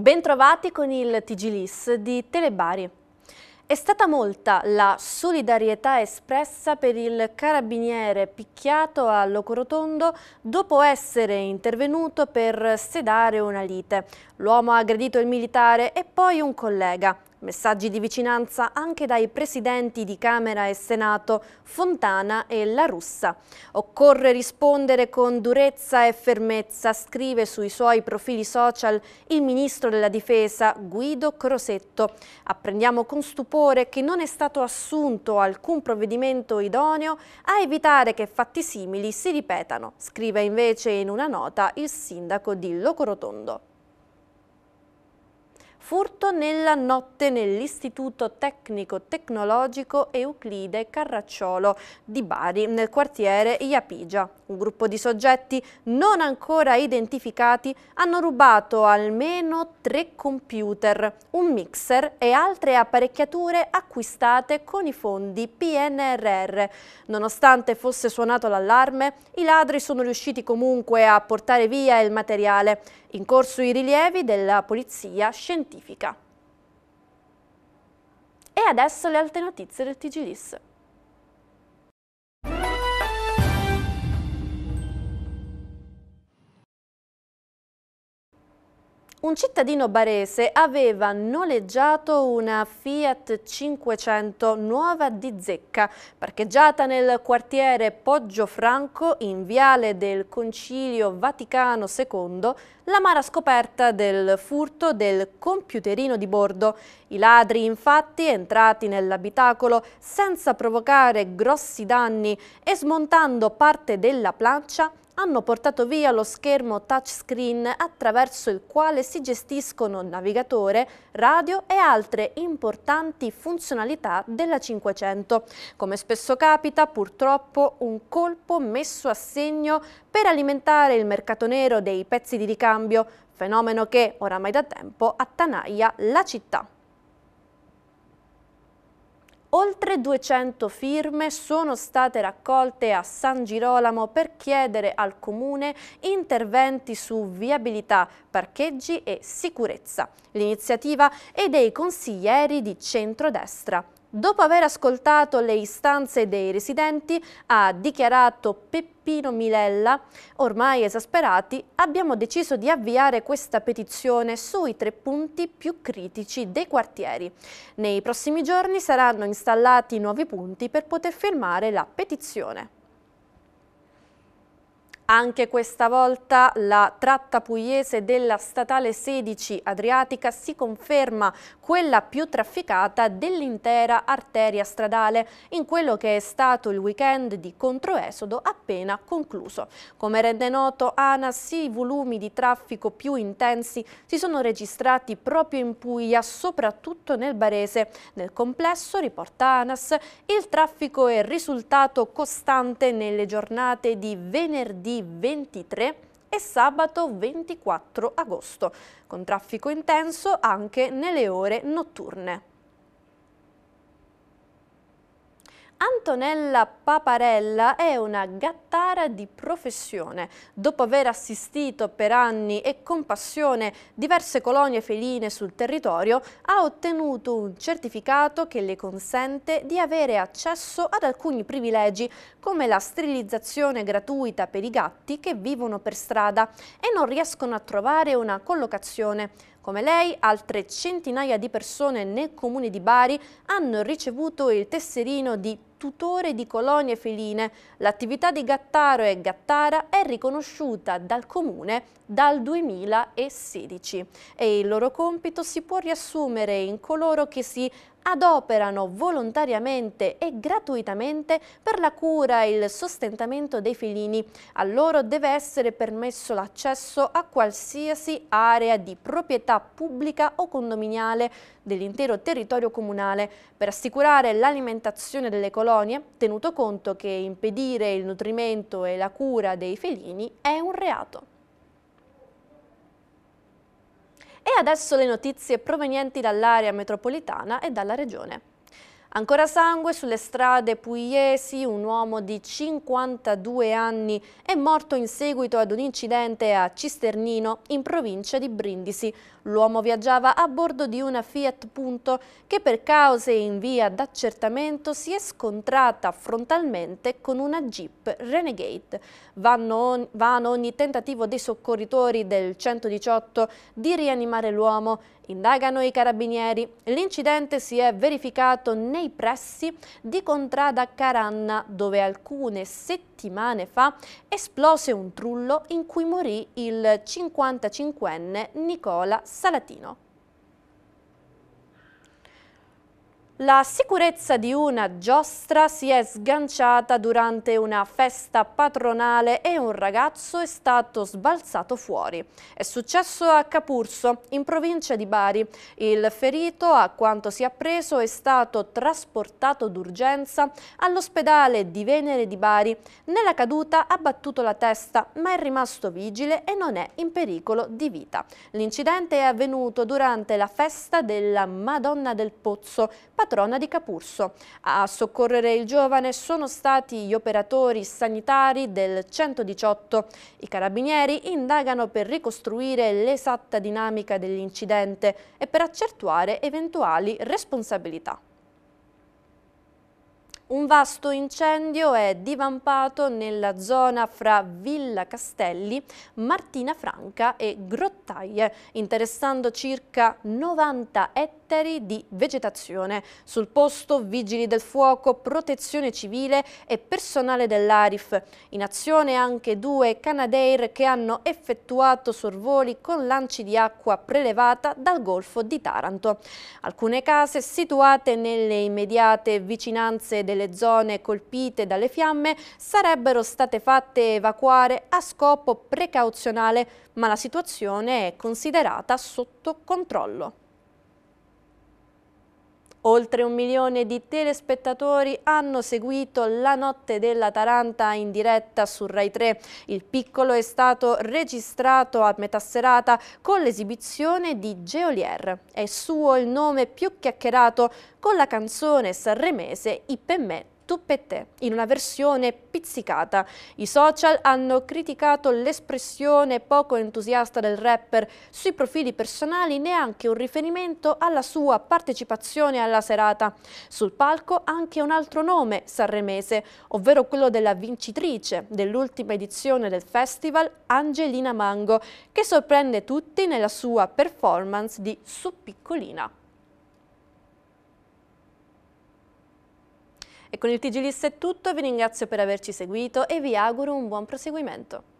Bentrovati con il TG di Telebari. È stata molta la solidarietà espressa per il carabiniere picchiato a Locorotondo dopo essere intervenuto per sedare una lite. L'uomo ha aggredito il militare e poi un collega. Messaggi di vicinanza anche dai presidenti di Camera e Senato, Fontana e La Russa. Occorre rispondere con durezza e fermezza, scrive sui suoi profili social il ministro della Difesa Guido Crosetto. Apprendiamo con stupore che non è stato assunto alcun provvedimento idoneo a evitare che fatti simili si ripetano, scrive invece in una nota il sindaco di Locorotondo. Furto nella notte nell'Istituto Tecnico Tecnologico Euclide Carracciolo di Bari, nel quartiere Iapigia. Un gruppo di soggetti non ancora identificati hanno rubato almeno tre computer, un mixer e altre apparecchiature acquistate con i fondi PNRR. Nonostante fosse suonato l'allarme, i ladri sono riusciti comunque a portare via il materiale. In corso i rilievi della polizia scientifica. E adesso le altre notizie del TG List. Un cittadino barese aveva noleggiato una Fiat 500 nuova di zecca, parcheggiata nel quartiere Poggio Franco in viale del Concilio Vaticano II, l'amara scoperta del furto del computerino di bordo. I ladri infatti, entrati nell'abitacolo senza provocare grossi danni e smontando parte della plancia, hanno portato via lo schermo touchscreen attraverso il quale si gestiscono navigatore, radio e altre importanti funzionalità della 500. Come spesso capita, purtroppo, un colpo messo a segno per alimentare il mercato nero dei pezzi di ricambio, fenomeno che oramai da tempo attanaglia la città. Oltre 200 firme sono state raccolte a San Girolamo per chiedere al Comune interventi su viabilità, parcheggi e sicurezza. L'iniziativa è dei consiglieri di centrodestra. Dopo aver ascoltato le istanze dei residenti, ha dichiarato Peppino Milella, ormai esasperati, abbiamo deciso di avviare questa petizione sui tre punti più critici dei quartieri. Nei prossimi giorni saranno installati nuovi punti per poter firmare la petizione. Anche questa volta la tratta pugliese della statale 16 Adriatica si conferma quella più trafficata dell'intera arteria stradale in quello che è stato il weekend di controesodo appena concluso. Come rende noto ANAS, i volumi di traffico più intensi si sono registrati proprio in Puglia, soprattutto nel Barese. Nel complesso, riporta ANAS, il traffico è risultato costante nelle giornate di venerdì venerdì 23 e sabato 24 agosto, con traffico intenso anche nelle ore notturne. Antonella Paparella è una gattara di professione. Dopo aver assistito per anni e con passione diverse colonie feline sul territorio, ha ottenuto un certificato che le consente di avere accesso ad alcuni privilegi, come la sterilizzazione gratuita per i gatti che vivono per strada e non riescono a trovare una collocazione. Come lei, altre centinaia di persone nel comune di Bari hanno ricevuto il tesserino di tutore di colonie feline. L'attività di Gattaro e Gattara è riconosciuta dal Comune dal 2016 e il loro compito si può riassumere in coloro che si adoperano volontariamente e gratuitamente per la cura e il sostentamento dei felini. A loro deve essere permesso l'accesso a qualsiasi area di proprietà pubblica o condominiale dell'intero territorio comunale per assicurare l'alimentazione delle colonie, tenuto conto che impedire il nutrimento e la cura dei felini è un reato. E adesso le notizie provenienti dall'area metropolitana e dalla regione. Ancora sangue sulle strade pugliesi, un uomo di 52 anni è morto in seguito ad un incidente a Cisternino in provincia di Brindisi. L'uomo viaggiava a bordo di una Fiat Punto che per cause in via d'accertamento si è scontrata frontalmente con una Jeep Renegade. Vanno, vano ogni tentativo dei soccorritori del 118 di rianimare l'uomo. Indagano i carabinieri. L'incidente si è verificato nei pressi di Contrada Caranna, dove alcune settimane fa esplose un trullo in cui morì il 55enne Nicola Sardini. Salatino. La sicurezza di una giostra si è sganciata durante una festa patronale e un ragazzo è stato sbalzato fuori. È successo a Capurso, in provincia di Bari. Il ferito, a quanto si è appreso, è stato trasportato d'urgenza all'ospedale di Venere di Bari. Nella caduta ha battuto la testa, ma è rimasto vigile e non è in pericolo di vita. L'incidente è avvenuto durante la festa della Madonna del Pozzo, patronale patrona di Capurso. A soccorrere il giovane sono stati gli operatori sanitari del 118. I carabinieri indagano per ricostruire l'esatta dinamica dell'incidente e per accertuare eventuali responsabilità. Un vasto incendio è divampato nella zona fra Villa Castelli, Martina Franca e Grottaglie, interessando circa 90 ettari di vegetazione. Sul posto vigili del fuoco, protezione civile e personale dell'Arif. In azione anche due Canadair che hanno effettuato sorvoli con lanci di acqua prelevata dal Golfo di Taranto. Alcune case situate nelle immediate vicinanze delle delle zone colpite dalle fiamme sarebbero state fatte evacuare a scopo precauzionale, ma la situazione è considerata sotto controllo. Oltre un milione di telespettatori hanno seguito la notte della Taranta in diretta su Rai 3. Il piccolo è stato registrato a metà serata con l'esibizione di Geolier. È suo il nome più chiacchierato con la canzone sanremese Ipemme tu per te, in una versione pizzicata. I social hanno criticato l'espressione poco entusiasta del rapper sui profili personali, neanche un riferimento alla sua partecipazione alla serata. Sul palco anche un altro nome sanremese, ovvero quello della vincitrice dell'ultima edizione del festival, Angelina Mango, che sorprende tutti nella sua performance di Su Piccolina. E con il TG List è tutto, vi ringrazio per averci seguito e vi auguro un buon proseguimento.